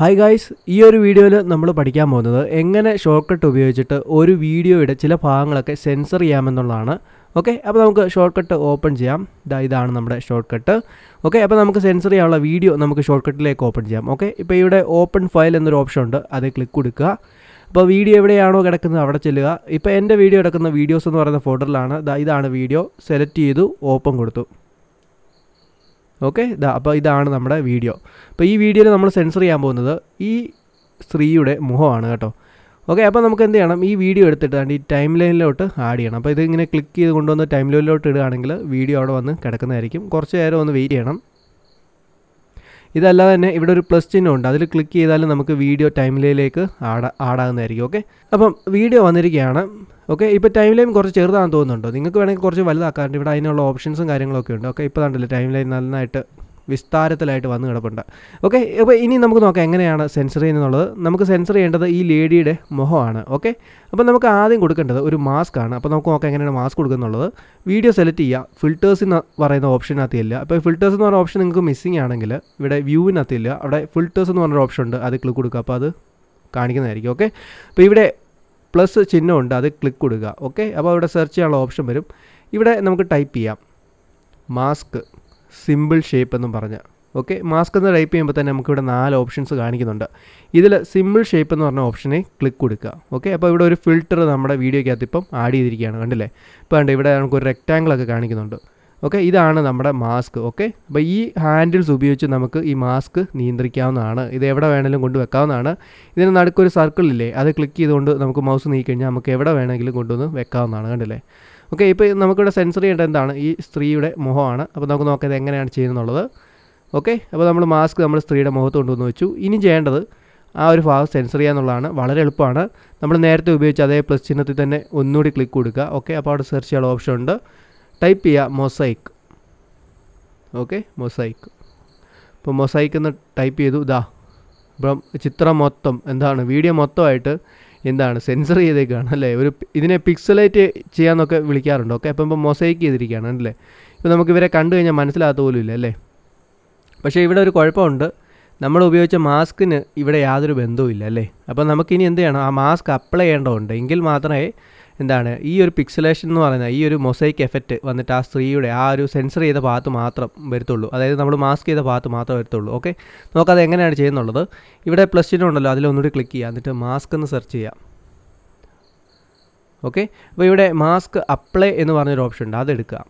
hi guys ഈ ഒരു വീഡിയോയിൽ നമ്മൾ പഠിക്കാൻ പോകുന്നത് എങ്ങനെ ഷോർട്ട് കട്ട് ഉപയോഗിച്ചിട്ട് ഒരു വീഡിയോയുടെ ചില ഭാഗങ്ങളൊക്കെ സെൻസർ ചെയ്യാമെന്നുള്ളതാണ് ഓക്കെ അപ്പോൾ നമുക്ക് ഷോർട്ട് കട്ട് ഓപ്പൺ ചെയ്യാം ഇതാ ഇതാണ് നമ്മുടെ ഷോർട്ട് കട്ട് ഓക്കെ അപ്പോൾ നമുക്ക് സെൻസർ ചെയ്യാനുള്ള വീഡിയോ നമുക്ക് ഷോർട്ട് കട്ടിലേക്ക് ഓപ്പൺ ചെയ്യാം ഓക്കെ ഇപ്പോൾ ഇവിടെ ഓപ്പൺ ഫയൽ എന്നൊരു ഓപ്ഷൻ ഉണ്ട് അത് ക്ലിക്ക് കൊടുക്കുക അപ്പോൾ വീഡിയോ എവിടെയാണോ കിടക്കുന്നത് അവിടെ ചെല്ലുക ഇപ്പോൾ എൻ്റെ വീഡിയോ കിടക്കുന്ന വീഡിയോസ് എന്ന് പറയുന്ന ഫോൾഡറിലാണ് ഇതാണ് വീഡിയോ സെലക്ട് ചെയ്തു ഓപ്പൺ കൊടുത്തു ഓക്കെ ഇതാ അപ്പോൾ ഇതാണ് നമ്മുടെ വീഡിയോ അപ്പോൾ ഈ വീഡിയോയിൽ നമ്മൾ സെൻസർ ചെയ്യാൻ പോകുന്നത് ഈ സ്ത്രീയുടെ മുഖമാണ് കേട്ടോ ഓക്കെ അപ്പോൾ നമുക്ക് എന്ത് ചെയ്യണം ഈ വീഡിയോ എടുത്തിട്ട് ഈ ടൈം ലൈനിലോട്ട് ആഡ് ചെയ്യണം അപ്പോൾ ഇതിങ്ങനെ ക്ലിക്ക് ചെയ്ത് കൊണ്ടുവന്ന് ടൈം ലൈനിലോട്ട് ഇടുകയാണെങ്കിൽ വീഡിയോ അവിടെ വന്ന് കിടക്കുന്നതായിരിക്കും കുറച്ച് നേരം ഒന്ന് വെയിറ്റ് ചെയ്യണം ഇതല്ലാതെ തന്നെ ഇവിടെ ഒരു പ്ലസ് ചിഹ്നം ഉണ്ട് അതിൽ ക്ലിക്ക് ചെയ്താൽ നമുക്ക് വീഡിയോ ടൈം ലൈനിലേക്ക് ആഡ് ആഡാകുന്നതായിരിക്കും ഓക്കെ അപ്പം വീഡിയോ വന്നിരിക്കുകയാണ് ഓക്കെ ഇപ്പോൾ ടൈം ലൈൻ കുറച്ച് ചെറുതാണെന്ന് തോന്നുന്നുണ്ടോ നിങ്ങൾക്ക് വേണമെങ്കിൽ കുറച്ച് വലുതാക്കാറുണ്ട് ഇവിടെ അതിനുള്ള ഓപ്ഷൻസും കാര്യങ്ങളൊക്കെ ഉണ്ട് ഓക്കെ ഇപ്പോൾ കണ്ടില്ലേ ടൈം ലൈൻ നന്നായിട്ട് വിസ്താരത്തിലായിട്ട് വന്ന് കിടപ്പുണ്ട് ഓക്കെ അപ്പോൾ ഇനി നമുക്ക് നോക്കാം എങ്ങനെയാണ് സെൻസർ ചെയ്യുന്നത് നമുക്ക് സെൻസർ ചെയ്യേണ്ടത് ഈ ലേഡിയുടെ മുഖമാണ് ഓക്കെ അപ്പോൾ നമുക്ക് ആദ്യം കൊടുക്കേണ്ടത് ഒരു മാസ്ക് ആണ് അപ്പോൾ നമുക്ക് നോക്കാം എങ്ങനെയാണ് മാസ്ക് കൊടുക്കുന്നുള്ളത് വീഡിയോ സെലക്ട് ചെയ്യുക ഫിൽറ്റേഴ്സ് എന്ന് പറയുന്ന ഓപ്ഷനകത്ത് ഇല്ല അപ്പോൾ ഫിൽറ്റേഴ്സ് എന്ന് പറയുന്ന ഓപ്ഷൻ നിങ്ങൾക്ക് മിസ്സിംഗ് ആണെങ്കിൽ ഇവിടെ വ്യൂവിനകത്ത് ഇല്ല അവിടെ ഫിൽറ്റേഴ്സ് എന്ന് പറഞ്ഞൊരു ഓപ്ഷൻ ഉണ്ട് അത് ക്ലിക്ക് കൊടുക്കുക അപ്പോൾ അത് കാണിക്കുന്നതായിരിക്കും ഓക്കെ അപ്പോൾ ഇവിടെ പ്ലസ് ചിഹ്നമുണ്ട് അത് ക്ലിക്ക് കൊടുക്കുക ഓക്കെ അപ്പോൾ അവിടെ സെർച്ച് ചെയ്യാനുള്ള ഓപ്ഷൻ വരും ഇവിടെ നമുക്ക് ടൈപ്പ് ചെയ്യാം മാസ്ക് സിമ്പിൾ ഷേപ്പ് എന്നും പറഞ്ഞ് ഓക്കെ മാസ്ക് എന്ന് ടൈപ്പ് ചെയ്യുമ്പോൾ തന്നെ നമുക്കിവിടെ നാല് ഓപ്ഷൻസ് കാണിക്കുന്നുണ്ട് ഇതിൽ സിമ്പിൾ ഷേപ്പ് എന്ന് പറഞ്ഞ ഓപ്ഷനെ ക്ലിക്ക് കൊടുക്കുക ഓക്കെ അപ്പോൾ ഇവിടെ ഒരു ഫിൽറ്റർ നമ്മുടെ വീഡിയോയ്ക്കകത്ത് ഇപ്പം ആഡ് ചെയ്തിരിക്കുകയാണ് കണ്ടില്ലേ ഇപ്പോൾ കണ്ട് ഇവിടെ നമുക്കൊരു റെക്റ്റാങ്കിളൊക്കെ കാണിക്കുന്നുണ്ട് ഓക്കെ ഇതാണ് നമ്മുടെ മാസ്ക് ഓക്കെ അപ്പോൾ ഈ ഹാൻഡിൽസ് ഉപയോഗിച്ച് നമുക്ക് ഈ മാസ്ക് നിയന്ത്രിക്കാവുന്നതാണ് ഇത് എവിടെ വേണമെങ്കിലും കൊണ്ടുവെക്കാവുന്നതാണ് ഇതിന് നടുക്കൊരു സർക്കിളില്ലേ അത് ക്ലിക്ക് ചെയ്തുകൊണ്ട് നമുക്ക് മൗസ് കഴിഞ്ഞാൽ നമുക്ക് എവിടെ വേണമെങ്കിലും കൊണ്ടുവന്ന് വെക്കാവുന്നതാണ് കണ്ടില്ലേ ഓക്കെ ഇപ്പോൾ നമുക്കിവിടെ സെൻസർ ചെയ്യേണ്ട എന്താണ് ഈ സ്ത്രീയുടെ മുഖമാണ് അപ്പോൾ നമുക്ക് നോക്കാം ഇത് എങ്ങനെയാണ് ചെയ്യുന്നുള്ളത് ഓക്കെ അപ്പോൾ നമ്മൾ മാസ്ക് നമ്മൾ സ്ത്രീയുടെ മുഖത്ത് കൊണ്ടുവന്ന് വെച്ചു ഇനി ചെയ്യേണ്ടത് ആ ഒരു ഭാഗം സെൻസർ ചെയ്യാന്നുള്ളതാണ് വളരെ എളുപ്പമാണ് നമ്മൾ നേരത്തെ ഉപയോഗിച്ച അതേ പ്ലസ് ചിഹ്നത്തിൽ തന്നെ ഒന്നുകൂടി ക്ലിക്ക് കൊടുക്കുക ഓക്കെ അപ്പോൾ അവിടെ സെർച്ച് ചെയ്യാനുള്ള ഓപ്ഷൻ ഉണ്ട് ടൈപ്പ് ചെയ്യുക മൊസൈക്ക് ഓക്കെ മൊസൈക്ക് ഇപ്പോൾ മൊസൈക്ക് എന്ന് ടൈപ്പ് ചെയ്തു ഇതാ ഇപ്പം ചിത്രം മൊത്തം എന്താണ് വീഡിയോ മൊത്തമായിട്ട് എന്താണ് സെൻസർ ചെയ്തേക്കാണ് അല്ലേ ഒരു ഇതിനെ പിക്സലേറ്റ് ചെയ്യാമെന്നൊക്കെ വിളിക്കാറുണ്ട് ഓക്കെ അപ്പം ഇപ്പോൾ മൊസൈക്ക് ചെയ്തിരിക്കുകയാണ് അല്ലേ ഇപ്പോൾ നമുക്ക് ഇവരെ കണ്ടു കഴിഞ്ഞാൽ മനസ്സിലാകാത്ത പോലും ഇല്ല അല്ലേ പക്ഷേ ഇവിടെ ഒരു കുഴപ്പമുണ്ട് നമ്മൾ ഉപയോഗിച്ച മാസ്കിന് ഇവിടെ യാതൊരു ബന്ധവും ഇല്ല അല്ലേ അപ്പോൾ നമുക്കിനി എന്ത് ചെയ്യണം ആ മാസ്ക് അപ്ലൈ ചെയ്യേണ്ടതുണ്ട് എങ്കിൽ മാത്രമേ എന്താണ് ഈ ഒരു പിക്സലേഷൻ എന്ന് പറയുന്ന ഈ ഒരു മൊസൈക്ക് എഫക്റ്റ് വന്നിട്ട് ആ സ്ത്രീയുടെ ആ ഒരു സെൻസർ ചെയ്ത ഭാഗത്ത് മാത്രം വരത്തുള്ളൂ അതായത് നമ്മൾ മാസ്ക് ചെയ്ത ഭാഗത്ത് മാത്രം വരത്തുള്ളൂ ഓക്കെ നമുക്കത് എങ്ങനെയാണ് ചെയ്യുന്നുള്ളത് ഇവിടെ പ്ലസ് ചിഹ്നം ഉണ്ടല്ലോ അതിൽ ഒന്നുകൂടി ക്ലിക്ക് ചെയ്യുക എന്നിട്ട് മാസ്ക് എന്ന് സെർച്ച് ചെയ്യാം ഓക്കെ അപ്പോൾ ഇവിടെ മാസ്ക് അപ്ലൈ എന്ന് പറഞ്ഞൊരു ഓപ്ഷൻ ഉണ്ട് അതെടുക്കുക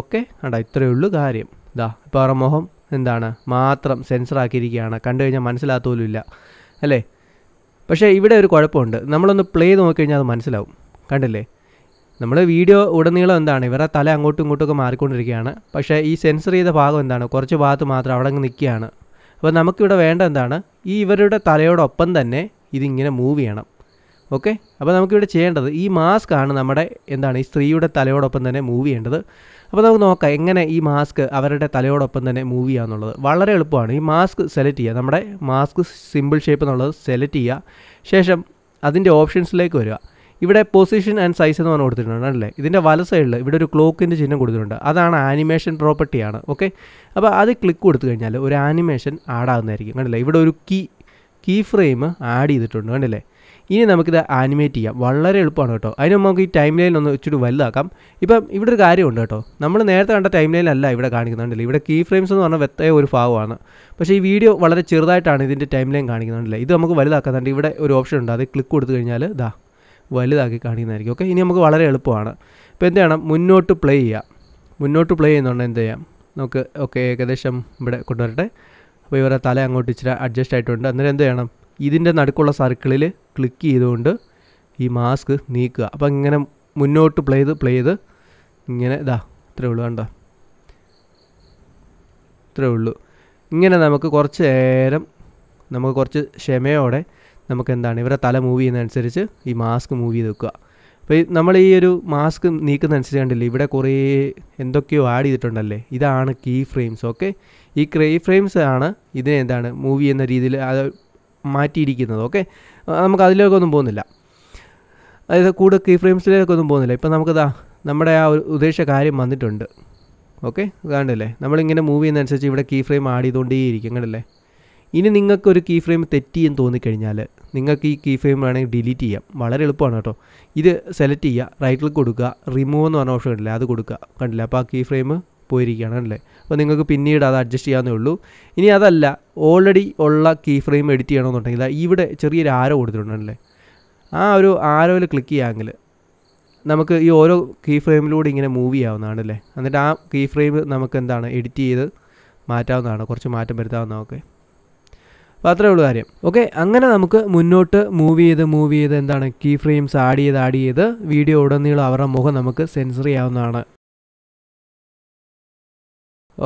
ഓക്കെ അടാ ഇത്രയേ ഉള്ളൂ കാര്യം ഇതാ ഇപ്പോൾ അവരുടെ മുഖം എന്താണ് മാത്രം സെൻസറാക്കിയിരിക്കുകയാണ് കണ്ടു കഴിഞ്ഞാൽ മനസ്സിലാത്ത പോലും ഇല്ല അല്ലേ പക്ഷേ ഇവിടെ ഒരു കുഴപ്പമുണ്ട് നമ്മളൊന്ന് പ്ലേ നോക്കിക്കഴിഞ്ഞാൽ അത് മനസ്സിലാവും കണ്ടില്ലേ നമ്മൾ വീഡിയോ ഉടനീളം എന്താണ് ഇവരുടെ തല അങ്ങോട്ടും ഇങ്ങോട്ടുമൊക്കെ മാറിക്കൊണ്ടിരിക്കുകയാണ് പക്ഷേ ഈ സെൻസർ ചെയ്ത ഭാഗം എന്താണ് കുറച്ച് ഭാഗത്ത് മാത്രം അവിടെ അങ്ങ് നിൽക്കുകയാണ് അപ്പോൾ നമുക്കിവിടെ വേണ്ട എന്താണ് ഈ ഇവരുടെ തലയോടൊപ്പം തന്നെ ഇതിങ്ങനെ മൂവ് ചെയ്യണം ഓക്കെ അപ്പോൾ നമുക്കിവിടെ ചെയ്യേണ്ടത് ഈ മാസ്ക് ആണ് നമ്മുടെ എന്താണ് ഈ സ്ത്രീയുടെ തലയോടൊപ്പം തന്നെ മൂവ് ചെയ്യേണ്ടത് അപ്പോൾ നമുക്ക് നോക്കാം എങ്ങനെ ഈ മാസ്ക് അവരുടെ തലയോടൊപ്പം തന്നെ മൂവ് ചെയ്യാന്നുള്ളത് വളരെ എളുപ്പമാണ് ഈ മാസ്ക് സെലക്ട് ചെയ്യുക നമ്മുടെ മാസ്ക് സിമ്പിൾ ഷേപ്പ് എന്നുള്ളത് സെലക്ട് ചെയ്യുക ശേഷം അതിൻ്റെ ഓപ്ഷൻസിലേക്ക് വരിക ഇവിടെ പൊസിഷൻ ആൻഡ് സൈസ് എന്ന് പറഞ്ഞ് കൊടുത്തിട്ടുണ്ട് അല്ലേ ഇതിൻ്റെ വല സൈഡിൽ ഇവിടെ ഒരു ക്ലോക്കിൻ്റെ ചിഹ്നം കൊടുത്തിട്ടുണ്ട് അതാണ് ആനിമേഷൻ പ്രോപ്പർട്ടിയാണ് ഓക്കെ അപ്പോൾ അത് ക്ലിക്ക് കൊടുത്തു കഴിഞ്ഞാൽ ഒരു ആനിമേഷൻ ആഡ് ആകുന്നതായിരിക്കും കണ്ടില്ലേ ഇവിടെ ഒരു കീ കീ ഫ്രെയിം ആഡ് ചെയ്തിട്ടുണ്ട് കണ്ടില്ലേ ഇനി നമുക്കിത് ആനിമേറ്റ് ചെയ്യാം വളരെ എളുപ്പമാണ് കേട്ടോ അതിന് നമുക്ക് ഈ ടൈം ലൈൻ ഒന്ന് ഇച്ചിട്ട് വലുതാക്കാം ഇപ്പം ഇവിടെ ഒരു കാര്യമുണ്ട് കേട്ടോ നമ്മൾ നേരത്തെ കണ്ട ടൈം അല്ല ഇവിടെ കാണിക്കുന്നുണ്ടല്ലോ ഇവിടെ കീ ഫ്രെയിംസ് എന്ന് പറഞ്ഞാൽ വ്യത്യയ ഒരു ഭാവമാണ് പക്ഷേ ഈ വീഡിയോ വളരെ ചെറുതായിട്ടാണ് ഇതിൻ്റെ ടൈം ലൈൻ കാണിക്കുന്നുണ്ടല്ലോ ഇത് നമുക്ക് വലുതാക്കാറുണ്ട് ഇവിടെ ഒരു ഓപ്ഷൻ ഉണ്ട് അത് ക്ലിക്ക് കൊടുത്തു കഴിഞ്ഞാൽ ഇതാ വലുതാക്കി കാണിക്കുന്നതായിരിക്കും ഓക്കെ ഇനി നമുക്ക് വളരെ എളുപ്പമാണ് ഇപ്പോൾ എന്ത് ചെയ്യണം മുന്നോട്ട് പ്ലേ ചെയ്യാം മുന്നോട്ട് പ്ലേ ചെയ്യുന്നുണ്ട് എന്ത് ചെയ്യാം നമുക്ക് ഓക്കെ ഏകദേശം ഇവിടെ കൊണ്ടുവരട്ടെ അപ്പോൾ ഇവരുടെ തല അങ്ങോട്ട് ഇച്ചിരി അഡ്ജസ്റ്റ് ആയിട്ടുണ്ട് അന്നേരം എന്ത് ചെയ്യണം ഇതിൻ്റെ നടുക്കുള്ള സർക്കിളിൽ ക്ലിക്ക് ചെയ്തുകൊണ്ട് ഈ മാസ്ക് നീക്കുക അപ്പം ഇങ്ങനെ മുന്നോട്ട് പ്ലേ ചെയ്ത് പ്ലേ ചെയ്ത് ഇങ്ങനെ ഇതാ ഇത്രേ ഉള്ളൂ കണ്ടോ ഇത്രേ ഉള്ളൂ ഇങ്ങനെ നമുക്ക് കുറച്ച് നേരം നമുക്ക് കുറച്ച് ക്ഷമയോടെ നമുക്ക് എന്താണ് ഇവരെ തല മൂവ് ചെയ്യുന്നതനുസരിച്ച് ഈ മാസ്ക് മൂവ് ചെയ്ത് വെക്കുക അപ്പോൾ ഈ നമ്മൾ ഈ ഒരു മാസ്ക് നീക്കുന്നതനുസരിച്ച് കണ്ടില്ല ഇവിടെ കുറേ എന്തൊക്കെയോ ആഡ് ചെയ്തിട്ടുണ്ടല്ലേ ഇതാണ് കീ ഫ്രെയിംസ് ഓക്കെ ഈ ക്രീ ഫ്രെയിംസ് ആണ് ഇതിനെന്താണ് മൂവ് ചെയ്യുന്ന രീതിയിൽ അത് മാറ്റിയിരിക്കുന്നത് ഓക്കെ നമുക്ക് അതിലേക്ക് ഒന്നും പോകുന്നില്ല അതായത് കൂടെ കീ ഫ്രെയിംസിലേക്കൊന്നും പോകുന്നില്ല ഇപ്പം നമുക്കതാ നമ്മുടെ ആ ഒരു ഉദ്ദേശ കാര്യം വന്നിട്ടുണ്ട് ഓക്കെ കണ്ടല്ലേ നമ്മളിങ്ങനെ മൂവ് ചെയ്യുന്നതനുസരിച്ച് ഇവിടെ കീ ഫ്രെയിം ആഡ് ചെയ്തുകൊണ്ടേയിരിക്കും കണ്ടല്ലേ ഇനി നിങ്ങൾക്കൊരു കീ ഫ്രെയിം തെറ്റിയെന്ന് തോന്നിക്കഴിഞ്ഞാൽ നിങ്ങൾക്ക് ഈ കീ ഫ്രെയിം വേണമെങ്കിൽ ഡിലീറ്റ് ചെയ്യാം വളരെ എളുപ്പമാണ് കേട്ടോ ഇത് സെലക്ട് ചെയ്യുക റൈറ്റിൽ കൊടുക്കുക റിമൂവ് എന്ന് പറഞ്ഞ ഓപ്ഷൻ കണ്ടില്ല അത് കൊടുക്കുക കണ്ടില്ലേ അപ്പോൾ ആ കീ ഫ്രെയിം പോയിരിക്കുകയാണ് അല്ലേ അപ്പോൾ നിങ്ങൾക്ക് പിന്നീട് അത് അഡ്ജസ്റ്റ് ചെയ്യാവുന്നേ ഉള്ളൂ ഇനി അതല്ല ഓൾറെഡി ഉള്ള കീ ഫ്രെയിം എഡിറ്റ് ചെയ്യണമെന്നുണ്ടെങ്കിൽ ഇവിടെ ചെറിയൊരു ആരോ കൊടുത്തിട്ടുണ്ടല്ലേ ആ ഒരു ആരോയിൽ ക്ലിക്ക് ചെയ്യാമെങ്കിൽ നമുക്ക് ഈ ഓരോ കീ ഫ്രെയിമിലൂടെ ഇങ്ങനെ മൂവ് ചെയ്യാവുന്നതാണ് അല്ലേ എന്നിട്ട് ആ കീ ഫ്രെയിം നമുക്ക് എന്താണ് എഡിറ്റ് ചെയ്ത് മാറ്റാവുന്നതാണ് കുറച്ച് മാറ്റം വരുത്താവുന്ന ഓക്കെ അപ്പോൾ അത്രേ ഉള്ളൂ കാര്യം ഓക്കെ അങ്ങനെ നമുക്ക് മുന്നോട്ട് മൂവ് ചെയ്ത് മൂവ് ചെയ്ത് എന്താണ് കീ ഫ്രെയിംസ് ആഡ് ചെയ്ത് ആഡ് ചെയ്ത് വീഡിയോ ഉടനീളം അവരുടെ മുഖം നമുക്ക് സെൻസർ ചെയ്യാവുന്നതാണ്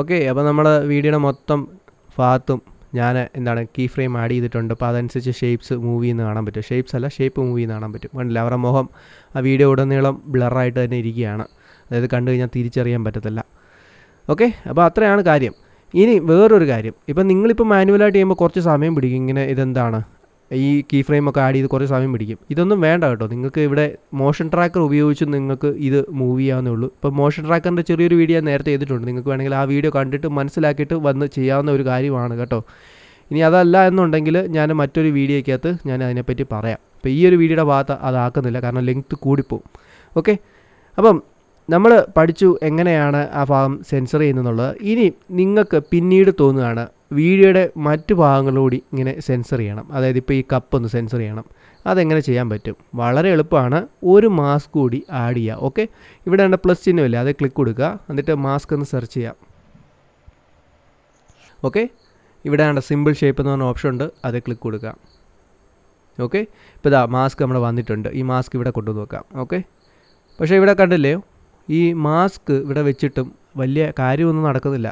ഓക്കെ അപ്പോൾ നമ്മൾ വീഡിയോയുടെ മൊത്തം ഭാഗത്തും ഞാൻ എന്താണ് കീ ഫ്രെയിം ആഡ് ചെയ്തിട്ടുണ്ട് അപ്പോൾ അതനുസരിച്ച് ഷേപ്സ് മൂവ് ചെയ്യുന്ന കാണാൻ പറ്റും ഷേപ്സ് അല്ല ഷേപ്പ് മൂവ് ചെയ്യുന്ന കാണാൻ പറ്റും കണ്ടില്ല അവരുടെ മുഖം ആ വീഡിയോ ഉടനീളം ബ്ലറായിട്ട് തന്നെ ഇരിക്കുകയാണ് അതായത് കണ്ടു കഴിഞ്ഞാൽ തിരിച്ചറിയാൻ പറ്റത്തില്ല ഓക്കെ അപ്പോൾ അത്രയാണ് കാര്യം ഇനി വേറൊരു കാര്യം ഇപ്പം നിങ്ങളിപ്പോൾ മാനുവലായിട്ട് ചെയ്യുമ്പോൾ കുറച്ച് സമയം പിടിക്കും ഇങ്ങനെ ഇതെന്താണ് ഈ കീ ഫ്രെയിം ഒക്കെ ആഡ് ചെയ്ത് കുറേ സമയം പിടിക്കും ഇതൊന്നും വേണ്ട കേട്ടോ നിങ്ങൾക്ക് ഇവിടെ മോഷൻ ട്രാക്കർ ഉപയോഗിച്ച് നിങ്ങൾക്ക് ഇത് മൂവ് ചെയ്യാവുന്നേ ഉള്ളൂ ഇപ്പോൾ മോഷൻ ട്രാക്കറിൻ്റെ ചെറിയൊരു വീഡിയോ നേരത്തെ ചെയ്തിട്ടുണ്ട് നിങ്ങൾക്ക് വേണമെങ്കിൽ ആ വീഡിയോ കണ്ടിട്ട് മനസ്സിലാക്കിയിട്ട് വന്ന് ചെയ്യാവുന്ന ഒരു കാര്യമാണ് കേട്ടോ ഇനി അതല്ല എന്നുണ്ടെങ്കിൽ ഞാൻ മറ്റൊരു വീഡിയോയ്ക്കകത്ത് ഞാൻ അതിനെപ്പറ്റി പറയാം അപ്പോൾ ഈ ഒരു വീഡിയോയുടെ ഭാഗത്ത് അതാക്കുന്നില്ല കാരണം ലെങ്ത്ത് കൂടിപ്പോവും ഓക്കെ അപ്പം നമ്മൾ പഠിച്ചു എങ്ങനെയാണ് ആ ഭാഗം സെൻസർ ചെയ്യുന്നതെന്നുള്ളത് ഇനി നിങ്ങൾക്ക് പിന്നീട് തോന്നുകയാണ് വീഡിയോയുടെ മറ്റു ഭാഗങ്ങളിലൂടി ഇങ്ങനെ സെൻസർ ചെയ്യണം അതായത് ഇപ്പോൾ ഈ കപ്പ് ഒന്ന് സെൻസർ ചെയ്യണം അതെങ്ങനെ ചെയ്യാൻ പറ്റും വളരെ എളുപ്പമാണ് ഒരു മാസ്ക് കൂടി ആഡ് ചെയ്യുക ഓക്കെ ഇവിടെ ഉണ്ട് പ്ലസ് ചിഹ്നമില്ല അത് ക്ലിക്ക് കൊടുക്കുക എന്നിട്ട് മാസ്ക് ഒന്ന് സെർച്ച് ചെയ്യാം ഓക്കെ ഇവിടെ ഉണ്ട് സിമ്പിൾ ഷേപ്പ് എന്ന് പറഞ്ഞ ഓപ്ഷൻ ഉണ്ട് അത് ക്ലിക്ക് കൊടുക്കുക ഓക്കെ ഇപ്പോൾ ഇതാ മാസ്ക് നമ്മൾ വന്നിട്ടുണ്ട് ഈ മാസ്ക് ഇവിടെ കൊണ്ടു നോക്കാം ഓക്കെ പക്ഷേ ഇവിടെ കണ്ടില്ലേ ഈ മാസ്ക് ഇവിടെ വെച്ചിട്ടും വലിയ കാര്യമൊന്നും നടക്കുന്നില്ല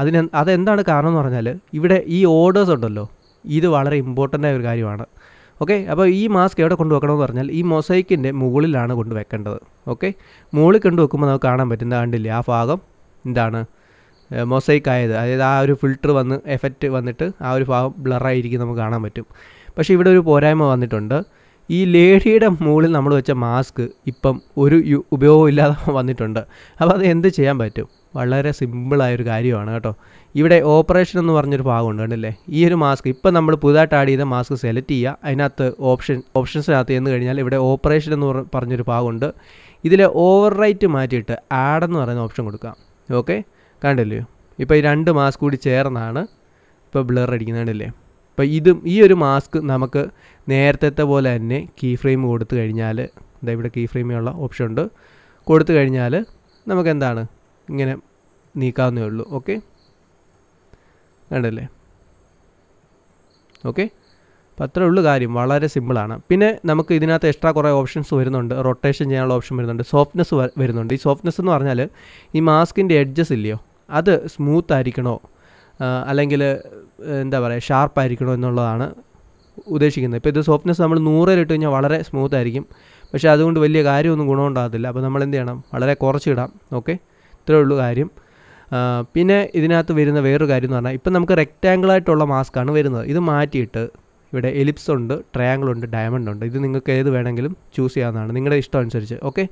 അതിന് അതെന്താണ് കാരണം എന്ന് പറഞ്ഞാൽ ഇവിടെ ഈ ഓർഡേഴ്സ് ഉണ്ടല്ലോ ഇത് വളരെ ഇമ്പോർട്ടൻ്റ് ആയ ഒരു കാര്യമാണ് ഓക്കെ അപ്പോൾ ഈ മാസ്ക് എവിടെ കൊണ്ടുവെക്കണമെന്ന് പറഞ്ഞാൽ ഈ മൊസൈക്കിൻ്റെ മുകളിലാണ് കൊണ്ടുവെക്കേണ്ടത് ഓക്കെ മുകളിൽ കൊണ്ടുവെക്കുമ്പോൾ നമുക്ക് കാണാൻ പറ്റും കണ്ടില്ലേ ആ ഭാഗം എന്താണ് മൊസൈക്ക് ആയത് അതായത് ആ ഒരു ഫിൽറ്റർ വന്ന് എഫക്റ്റ് വന്നിട്ട് ആ ഒരു ഭാഗം ബ്ലറായിരിക്കും നമുക്ക് കാണാൻ പറ്റും പക്ഷേ ഇവിടെ ഒരു പോരായ്മ വന്നിട്ടുണ്ട് ഈ ലേഡിയുടെ മുകളിൽ നമ്മൾ വെച്ച മാസ്ക് ഇപ്പം ഒരു ഉപയോഗമില്ലാതെ വന്നിട്ടുണ്ട് അപ്പോൾ അത് എന്ത് ചെയ്യാൻ പറ്റും വളരെ സിമ്പിളായൊരു കാര്യമാണ് കേട്ടോ ഇവിടെ ഓപ്പറേഷൻ എന്ന് പറഞ്ഞൊരു ഭാഗമുണ്ട് കണ്ടില്ലേ ഈ ഒരു മാസ്ക് ഇപ്പം നമ്മൾ പുതുതായിട്ട് ആഡ് ചെയ്ത മാസ്ക് സെലക്ട് ചെയ്യുക അതിനകത്ത് ഓപ്ഷൻ ഓപ്ഷൻസിനകത്ത് എന്ന് കഴിഞ്ഞാൽ ഇവിടെ ഓപ്പറേഷൻ എന്ന് പറഞ്ഞൊരു ഭാഗമുണ്ട് ഇതിൽ ഓവർ റൈറ്റ് മാറ്റിയിട്ട് ആഡ് എന്ന് പറയുന്ന ഓപ്ഷൻ കൊടുക്കാം ഓക്കെ കണ്ടല്ലോ ഇപ്പോൾ ഈ രണ്ട് മാസ്ക് കൂടി ചേർന്നാണ് ഇപ്പോൾ ബ്ലർ അടിക്കുന്നത് കണ്ടില്ലേ അപ്പോൾ ഇതും ഈ ഒരു മാസ്ക് നമുക്ക് നേരത്തെ പോലെ തന്നെ കീ ഫ്രെയിം കൊടുത്തു കഴിഞ്ഞാൽ ഇതാ ഇവിടെ കീ ഫ്രെയിമുള്ള ഓപ്ഷൻ ഉണ്ട് കൊടുത്തു കഴിഞ്ഞാൽ നമുക്ക് എന്താണ് ഇങ്ങനെ നീക്കാവുന്നേ ഉള്ളൂ ഓക്കെ കണ്ടല്ലേ ഓക്കെ അപ്പോൾ അത്രേ ഉള്ളൂ കാര്യം വളരെ സിമ്പിളാണ് പിന്നെ നമുക്ക് ഇതിനകത്ത് എക്സ്ട്രാ കുറേ ഓപ്ഷൻസ് വരുന്നുണ്ട് റൊട്ടേഷൻ ചെയ്യാനുള്ള ഓപ്ഷൻ വരുന്നുണ്ട് സോഫ്റ്റ്നെസ് വരുന്നുണ്ട് ഈ സോഫ്റ്റ്നെസ് എന്ന് പറഞ്ഞാൽ ഈ മാസ്കിൻ്റെ എഡ്ജസ് ഇല്ലയോ അത് സ്മൂത്ത് ആയിരിക്കണോ അല്ലെങ്കിൽ എന്താ പറയുക ഷാർപ്പ് ആയിരിക്കണോ എന്നുള്ളതാണ് ഉദ്ദേശിക്കുന്നത് ഇപ്പോൾ ഇത് സോഫ്റ്റ്നെസ് നമ്മൾ നൂറിലിട്ട് കഴിഞ്ഞാൽ വളരെ സ്മൂത്ത് ആയിരിക്കും പക്ഷേ അതുകൊണ്ട് വലിയ കാര്യമൊന്നും ഗുണമുണ്ടാകത്തില്ല അപ്പോൾ നമ്മൾ എന്ത് ചെയ്യണം വളരെ കുറച്ചിടാം ഓക്കെ ഇത്രയേ ഉള്ളൂ കാര്യം പിന്നെ ഇതിനകത്ത് വരുന്ന വേറൊരു കാര്യം എന്ന് പറഞ്ഞാൽ ഇപ്പം നമുക്ക് റെക്റ്റാങ്കിളായിട്ടുള്ള ആണ് വരുന്നത് ഇത് മാറ്റിയിട്ട് ഇവിടെ എലിപ്സ് ഉണ്ട് ട്രയാങ്കിൾ ഉണ്ട് ഡയമണ്ട് ഉണ്ട് ഇത് നിങ്ങൾക്ക് ഏത് വേണമെങ്കിലും ചൂസ് ചെയ്യാവുന്നതാണ് നിങ്ങളുടെ ഇഷ്ടം അനുസരിച്ച് ഓക്കെ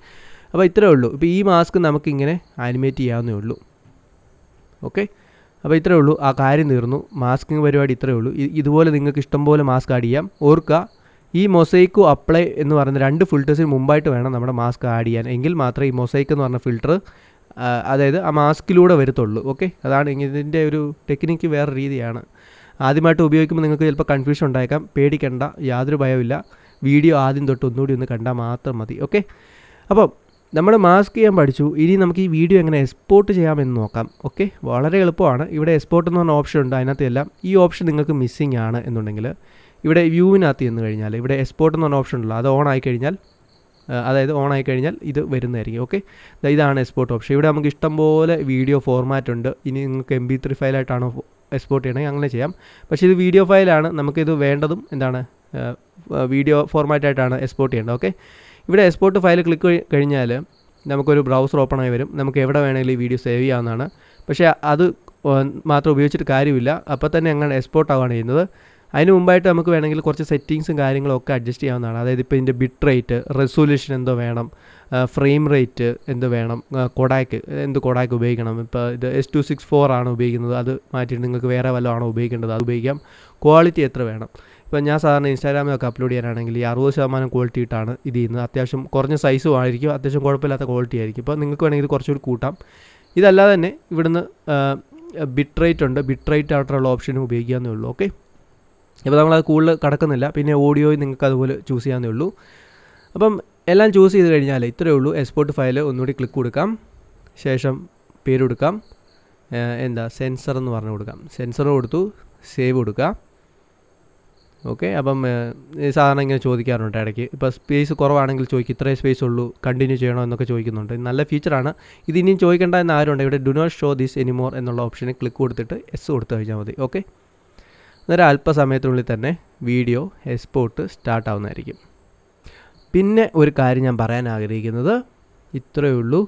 അപ്പോൾ ഇത്രേ ഉള്ളൂ ഇപ്പോൾ ഈ മാസ്ക് നമുക്കിങ്ങനെ ആനിമേറ്റ് ചെയ്യാവുന്നേ ഉള്ളൂ ഓക്കെ അപ്പോൾ ഇത്രേ ഉള്ളൂ ആ കാര്യം തീർന്നു മാസ്കിങ് പരിപാടി ഇത്രയേ ഉള്ളൂ ഇതുപോലെ നിങ്ങൾക്ക് ഇഷ്ടംപോലെ മാസ്ക് ആഡ് ചെയ്യാം ഓർക്കുക ഈ മൊസൈക്കു അപ്ലൈ എന്ന് പറയുന്ന രണ്ട് ഫിൽറ്റേഴ്സിന് മുമ്പായിട്ട് വേണം നമ്മുടെ മാസ്ക് ആഡ് ചെയ്യാൻ എങ്കിൽ മാത്രമേ ഈ മൊസൈക്ക് എന്ന് പറഞ്ഞ ഫിൽറ്റർ അതായത് ആ മാസ്കിലൂടെ വരത്തുള്ളൂ ഓക്കെ അതാണ് ഇതിൻ്റെ ഒരു ടെക്നിക്ക് വേറെ രീതിയാണ് ആദ്യമായിട്ട് ഉപയോഗിക്കുമ്പോൾ നിങ്ങൾക്ക് ചിലപ്പോൾ കൺഫ്യൂഷൻ ഉണ്ടായേക്കാം പേടിക്കണ്ട യാതൊരു ഭയമില്ല വീഡിയോ ആദ്യം തൊട്ട് ഒന്നുകൂടി ഒന്ന് കണ്ടാൽ മാത്രം മതി ഓക്കെ അപ്പം നമ്മൾ മാസ്ക് ചെയ്യാൻ പഠിച്ചു ഇനി നമുക്ക് ഈ വീഡിയോ എങ്ങനെ എക്സ്പോർട്ട് ചെയ്യാമെന്ന് നോക്കാം ഓക്കെ വളരെ എളുപ്പമാണ് ഇവിടെ എക്സ്പോർട്ട് എന്ന് പറഞ്ഞ ഓപ്ഷൻ ഉണ്ട് അതിനകത്ത് എല്ലാം ഈ ഓപ്ഷൻ നിങ്ങൾക്ക് മിസ്സിംഗ് ആണ് എന്നുണ്ടെങ്കിൽ ഇവിടെ വ്യൂവിനകത്ത് ചെന്ന് കഴിഞ്ഞാൽ ഇവിടെ എക്സ്പോർട്ട് എന്ന് പറഞ്ഞ ഓപ്ഷൻ ഉണ്ടല്ലോ അത് ഓൺ ആയി കഴിഞ്ഞാൽ അതായത് ഓൺ ആയി കഴിഞ്ഞാൽ ഇത് വരുന്നതായിരിക്കും ഓക്കെ ഇതാണ് എക്സ്പോർട്ട് ഓപ്ഷൻ ഇവിടെ നമുക്ക് ഇഷ്ടംപോലെ വീഡിയോ ഫോർമാറ്റ് ഉണ്ട് ഇനി നിങ്ങൾക്ക് എം ബി ത്രീ ഫയലായിട്ടാണോ എക്സ്പോർട്ട് ചെയ്യണമെങ്കിൽ അങ്ങനെ ചെയ്യാം പക്ഷേ ഇത് വീഡിയോ ഫയലാണ് നമുക്കിത് വേണ്ടതും എന്താണ് വീഡിയോ ഫോർമാറ്റായിട്ടാണ് എക്സ്പോർട്ട് ചെയ്യേണ്ടത് ഓക്കെ ഇവിടെ എക്സ്പോർട്ട് ഫയൽ ക്ലിക്ക് കഴിഞ്ഞാൽ നമുക്കൊരു ബ്രൗസർ ഓപ്പൺ ആയി വരും നമുക്ക് എവിടെ വേണമെങ്കിലും ഈ വീഡിയോ സേവ് ചെയ്യാവുന്നതാണ് പക്ഷേ അത് മാത്രം ഉപയോഗിച്ചിട്ട് കാര്യമില്ല അപ്പോൾ തന്നെ അങ്ങനെ എക്സ്പോർട്ട് ആവുകയാണ് ചെയ്യുന്നത് അതിന് മുമ്പായിട്ട് നമുക്ക് വേണമെങ്കിൽ കുറച്ച് സെറ്റിങ്സും കാര്യങ്ങളും ഒക്കെ അഡ്ജസ്റ്റ് ചെയ്യാവുന്നതാണ് അതായത് ഇപ്പോൾ ഇതിൻ്റെ ബിറ്റ് റേറ്റ് റെസൊല്യൂഷൻ എന്തോ വേണം ഫ്രെയിം റേറ്റ് എന്ത് വേണം കൊടാക്ക് എന്ത് കൊടാക്ക് ഉപയോഗിക്കണം ഇപ്പോൾ ഇത് എസ് ടു സിക്സ് ഫോർ ആണ് ഉപയോഗിക്കുന്നത് അത് മാറ്റിയിട്ട് നിങ്ങൾക്ക് വേറെ വല്ലതും ആണോ ഉപയോഗിക്കേണ്ടത് അത് ഉപയോഗിക്കാം ക്വാളിറ്റി എത്ര വേണം ഇപ്പോൾ ഞാൻ സാധാരണ ഇൻസ്റ്റാഗ്രാമിലൊക്കെ അപ്ലോഡ് ചെയ്യാനാണെങ്കിൽ ഈ അറുപത് ശതമാനം ക്വാളിറ്റി ഇട്ടാണ് ഇത് ചെയ്യുന്നത് അത്യാവശ്യം കുറഞ്ഞ സൈസും ആയിരിക്കും അത്യാവശ്യം കുഴപ്പമില്ലാത്ത ക്വാളിറ്റി ആയിരിക്കും ഇപ്പോൾ നിങ്ങൾക്ക് വേണമെങ്കിൽ കുറച്ചുകൂടി കൂട്ടാം ഇതല്ലാതെ തന്നെ ഇവിടുന്ന് ബിറ്റ് റേറ്റ് ഉണ്ട് ബിറ്റ് റേറ്റ് ആയിട്ടുള്ള ഓപ്ഷനും ഉപയോഗിക്കാമെന്നേ ഉള്ളൂ ഓക്കെ ഇപ്പോൾ നമ്മളത് കൂടുതൽ കടക്കുന്നില്ല പിന്നെ ഓഡിയോ നിങ്ങൾക്ക് അതുപോലെ ചൂസ് ചെയ്യാവുന്നേ ഉള്ളൂ അപ്പം എല്ലാം ചൂസ് ചെയ്ത് കഴിഞ്ഞാൽ ഇത്രയേ ഉള്ളൂ എക്സ്പോർട്ട് ഫയൽ ഒന്നുകൂടി ക്ലിക്ക് കൊടുക്കാം ശേഷം പേര് കൊടുക്കാം എന്താ സെൻസർ എന്ന് പറഞ്ഞു കൊടുക്കാം സെൻസർ കൊടുത്തു സേവ് കൊടുക്കുക ഓക്കെ അപ്പം സാധാരണ ഇങ്ങനെ ചോദിക്കാറുണ്ട് ഇടയ്ക്ക് ഇപ്പോൾ സ്പേസ് കുറവാണെങ്കിൽ ചോദിക്കും ഇത്രേ സ്പേസ് ഉള്ളൂ കണ്ടിന്യൂ ചെയ്യണോ എന്നൊക്കെ ചോദിക്കുന്നുണ്ട് നല്ല ഫീച്ചറാണ് ഇത് ഇനിയും ചോദിക്കേണ്ട എന്ന് ആരുണ്ട് ഇവിടെ do not show this anymore എന്നുള്ള ഓപ്ഷനിൽ ക്ലിക്ക് കൊടുത്തിട്ട് എസ് കൊടുത്തു കഴിഞ്ഞാൽ മതി ഓക്കെ അന്നേരം അല്പസമയത്തിനുള്ളിൽ തന്നെ വീഡിയോ എക്സ്പോർട്ട് സ്റ്റാർട്ട് ആവുന്നതായിരിക്കും പിന്നെ ഒരു കാര്യം ഞാൻ പറയാൻ ആഗ്രഹിക്കുന്നത് ഇത്രയേ ഉള്ളൂ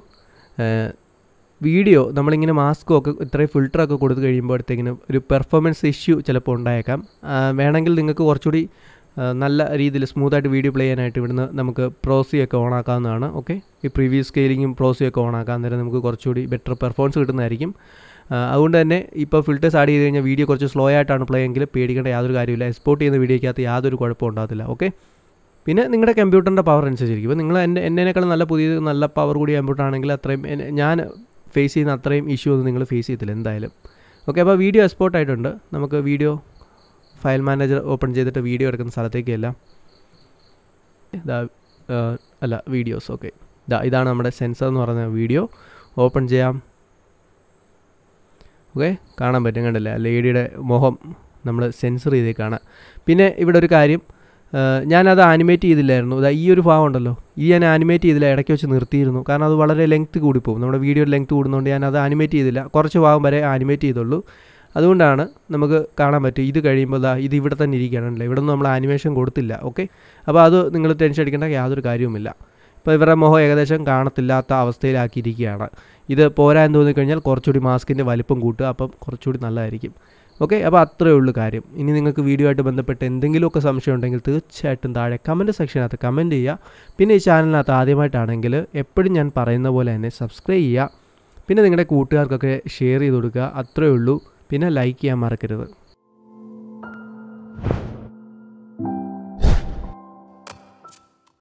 വീഡിയോ നമ്മളിങ്ങനെ മാസ്കും ഒക്കെ ഇത്രയും ഫിൽറ്ററൊക്കെ കൊടുത്തു കഴിയുമ്പോഴത്തേക്കിനും ഒരു പെർഫോമൻസ് ഇഷ്യൂ ചിലപ്പോൾ ഉണ്ടായേക്കാം വേണമെങ്കിൽ നിങ്ങൾക്ക് കുറച്ചുകൂടി നല്ല രീതിയിൽ സ്മൂത്തായിട്ട് വീഡിയോ പ്ലേ ചെയ്യാനായിട്ട് ഇവിടുന്ന് നമുക്ക് പ്രോസിയൊക്കെ ഓണാക്കാവുന്നതാണ് ഓക്കെ ഈ പ്രീവിയസ് സ്കെയിലിങ്ങും പ്രോസിയൊക്കെ ഓണാക്കാൻ നേരം നമുക്ക് കുറച്ചുകൂടി ബെറ്റർ പെർഫോമൻസ് കിട്ടുന്നതായിരിക്കും അതുകൊണ്ട് തന്നെ ഇപ്പോൾ ഫിൽറ്റേഴ്സ് ആഡ് ചെയ്ത് കഴിഞ്ഞാൽ വീഡിയോ കുറച്ച് സ്ലോ ആയിട്ടാണ് പ്ലേ എങ്കിൽ പേടിക്കേണ്ട യാതൊരു കാര്യമില്ല എക്സ്പോർട്ട് ചെയ്യുന്ന വീഡിയോയ്ക്കകത്ത് യാതൊരു കുഴപ്പം ഉണ്ടാകത്തില്ല ഓക്കെ പിന്നെ നിങ്ങളുടെ കമ്പ്യൂട്ടറിൻ്റെ പവർ അനുസരിച്ചിരിക്കും ഇപ്പോൾ നിങ്ങൾ എൻ്റെ എന്നേക്കാൾ നല്ല പുതിയ നല്ല പവർ കൂടിയ കമ്പ്യൂട്ടർ ആണെങ്കിൽ അത്രയും ഞാൻ ഫേസ് ചെയ്യുന്ന അത്രയും ഇഷ്യൂ ഒന്നും നിങ്ങൾ ഫേസ് ചെയ്യത്തില്ല എന്തായാലും ഓക്കെ അപ്പോൾ വീഡിയോ എക്സ്പോർട്ട് ആയിട്ടുണ്ട് നമുക്ക് വീഡിയോ ഫയൽ മാനേജർ ഓപ്പൺ ചെയ്തിട്ട് വീഡിയോ എടുക്കുന്ന സ്ഥലത്തേക്കല്ല ഇതാ അല്ല വീഡിയോസ് ഓക്കെ ഇതാ ഇതാണ് നമ്മുടെ സെൻസർ എന്ന് പറയുന്ന വീഡിയോ ഓപ്പൺ ചെയ്യാം ഓക്കെ കാണാൻ പറ്റും കണ്ടല്ലേ ലേഡിയുടെ മുഖം നമ്മൾ സെൻസർ ചെയ്തേ കാണാം പിന്നെ ഇവിടെ ഒരു കാര്യം ഞാനത് ആനിമേറ്റ് ചെയ്തില്ലായിരുന്നു ഇതാ ഈ ഒരു ഭാഗം ഉണ്ടല്ലോ ഈ ഞാൻ ആനിമേറ്റ് ചെയ്തില്ല ഇടയ്ക്ക് വെച്ച് നിർത്തിയിരുന്നു കാരണം അത് വളരെ ലെങ്ത് കൂടിപ്പോകും നമ്മുടെ വീഡിയോ ലെങ്ത് കൂടുന്നതുകൊണ്ട് ഞാൻ അത് ആനിമേറ്റ് ചെയ്തില്ല കുറച്ച് ഭാഗം വരെ ആനിമേറ്റ് ചെയ്തുള്ളൂ അതുകൊണ്ടാണ് നമുക്ക് കാണാൻ പറ്റും ഇത് കഴിയുമ്പോൾ ദാ ഇത് ഇവിടെ തന്നെ ഇരിക്കുകയാണല്ലേ ഇവിടെ നിന്ന് നമ്മൾ ആനിമേഷൻ കൊടുത്തില്ല ഓക്കെ അപ്പോൾ അത് നിങ്ങൾ ടെൻഷൻ അടിക്കേണ്ട യാതൊരു കാര്യവുമില്ല ഇപ്പോൾ ഇവരുടെ മുഖം ഏകദേശം കാണത്തില്ലാത്ത അവസ്ഥയിലാക്കിയിരിക്കുകയാണ് ഇത് പോരാ എന്ന് തോന്നിക്കഴിഞ്ഞാൽ കുറച്ചുകൂടി മാസ്കിൻ്റെ വലിപ്പം കൂട്ടുക അപ്പം കുറച്ചുകൂടി നല്ലതായിരിക്കും ഓക്കെ അപ്പോൾ അത്രയേ ഉള്ളൂ കാര്യം ഇനി നിങ്ങൾക്ക് വീഡിയോ ആയിട്ട് ബന്ധപ്പെട്ട് എന്തെങ്കിലുമൊക്കെ സംശയം ഉണ്ടെങ്കിൽ തീർച്ചയായിട്ടും താഴെ കമൻറ്റ് സെക്ഷനകത്ത് കമൻറ്റ് ചെയ്യുക പിന്നെ ഈ ചാനലിനകത്ത് ആദ്യമായിട്ടാണെങ്കിൽ എപ്പോഴും ഞാൻ പറയുന്ന പോലെ തന്നെ സബ്സ്ക്രൈബ് ചെയ്യുക പിന്നെ നിങ്ങളുടെ കൂട്ടുകാർക്കൊക്കെ ഷെയർ ചെയ്ത് കൊടുക്കുക അത്രയേ ഉള്ളൂ പിന്നെ ലൈക്ക് ചെയ്യാൻ മറക്കരുത്